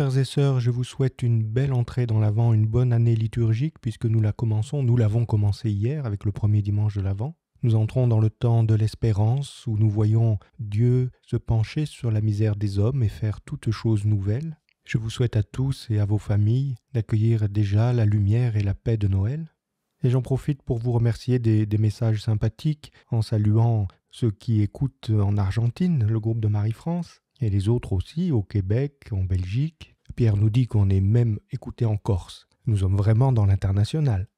frères et sœurs, je vous souhaite une belle entrée dans l'Avent, une bonne année liturgique, puisque nous la commençons, nous l'avons commencé hier avec le premier dimanche de l'Avent. Nous entrons dans le temps de l'espérance, où nous voyons Dieu se pencher sur la misère des hommes et faire toute choses nouvelle. Je vous souhaite à tous et à vos familles d'accueillir déjà la lumière et la paix de Noël. Et j'en profite pour vous remercier des, messages sympathiques en saluant ceux qui écoutent en Argentine, le groupe de Marie-France, et les autres aussi, au Québec, en Belgique. Pierre nous dit qu'on est même écouté en Corse. Nous sommes vraiment dans l'international.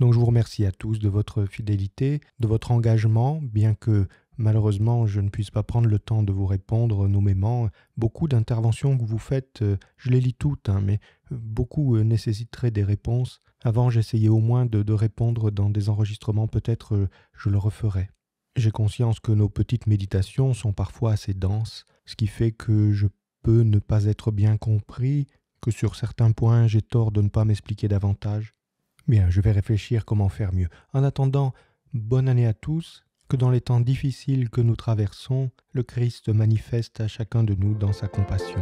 Donc je vous remercie à tous de votre fidélité, de votre engagement, bien que malheureusement je ne puisse pas prendre le temps de vous répondre nommément. Beaucoup d'interventions que vous faites, euh, je les lis toutes, hein, mais euh, beaucoup euh, nécessiteraient des réponses. Avant j'essayais au moins de, de répondre dans des enregistrements, peut-être je le referai. J'ai conscience que nos petites méditations sont parfois assez denses, ce qui fait que je peux ne pas être bien compris, que sur certains points j'ai tort de ne pas m'expliquer davantage. Bien, je vais réfléchir comment faire mieux. En attendant, bonne année à tous, que dans les temps difficiles que nous traversons, le Christ manifeste à chacun de nous dans sa compassion.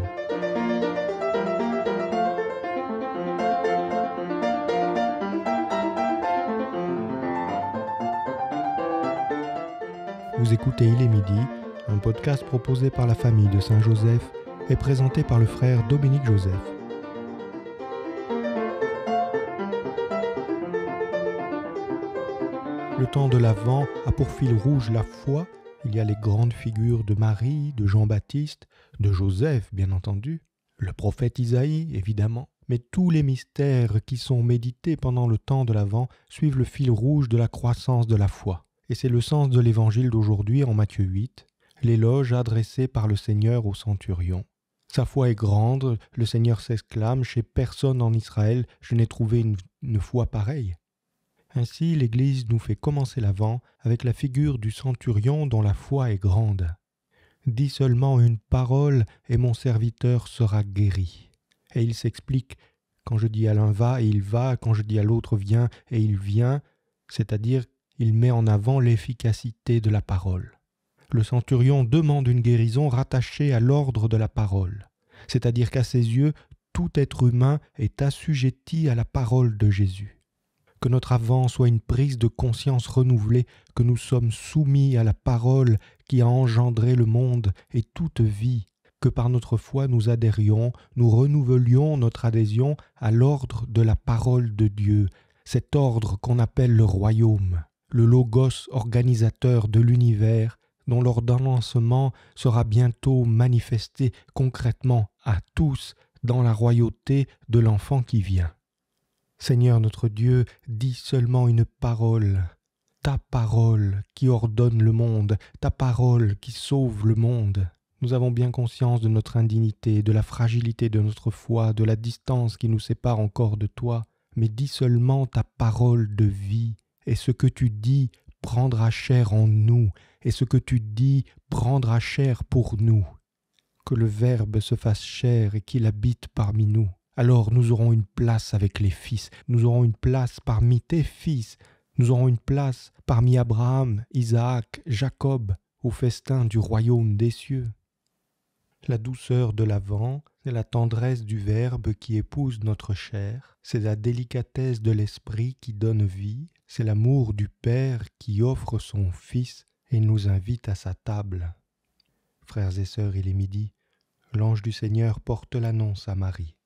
Vous écoutez Il est midi un podcast proposé par la famille de Saint-Joseph et présenté par le frère Dominique Joseph. Le temps de l'Avent a pour fil rouge la foi. Il y a les grandes figures de Marie, de Jean-Baptiste, de Joseph, bien entendu, le prophète Isaïe, évidemment. Mais tous les mystères qui sont médités pendant le temps de l'Avent suivent le fil rouge de la croissance de la foi. Et c'est le sens de l'évangile d'aujourd'hui en Matthieu 8 l'éloge adressé par le Seigneur au centurion. Sa foi est grande, le Seigneur s'exclame, chez personne en Israël je n'ai trouvé une, foi pareille. Ainsi l'Église nous fait commencer l'avant avec la figure du centurion dont la foi est grande. Dis seulement une parole et mon serviteur sera guéri. Et il s'explique quand je dis à l'un va, et il va, quand je dis à l'autre vient, et il vient, c'est-à-dire il met en avant l'efficacité de la parole le centurion demande une guérison rattachée à l'ordre de la parole, c'est-à-dire qu'à ses yeux, tout être humain est assujetti à la parole de Jésus. Que notre avant soit une prise de conscience renouvelée que nous sommes soumis à la parole qui a engendré le monde et toute vie, que par notre foi nous adhérions, nous renouvelions notre adhésion à l'ordre de la parole de Dieu, cet ordre qu'on appelle le royaume, le logos organisateur de l'univers dont l'ordonnancement sera bientôt manifesté concrètement à tous dans la royauté de l'enfant qui vient. Seigneur notre Dieu, dis seulement une parole, ta parole qui ordonne le monde, ta parole qui sauve le monde. Nous avons bien conscience de notre indignité, de la fragilité de notre foi, de la distance qui nous sépare encore de toi, mais dis seulement ta parole de vie, et ce que tu dis prendra chair en nous, et ce que tu dis prendra chair pour nous. Que le Verbe se fasse chair et qu'il habite parmi nous. Alors nous aurons une place avec les fils, nous aurons une place parmi tes fils, nous aurons une place parmi Abraham, Isaac, Jacob, au festin du royaume des cieux. La douceur de l'avant, c'est la tendresse du Verbe qui épouse notre chair, c'est la délicatesse de l'esprit qui donne vie, c'est l'amour du Père qui offre son Fils et nous invite à sa table. Frères et sœurs, il est midi. L'ange du Seigneur porte l'annonce à Marie.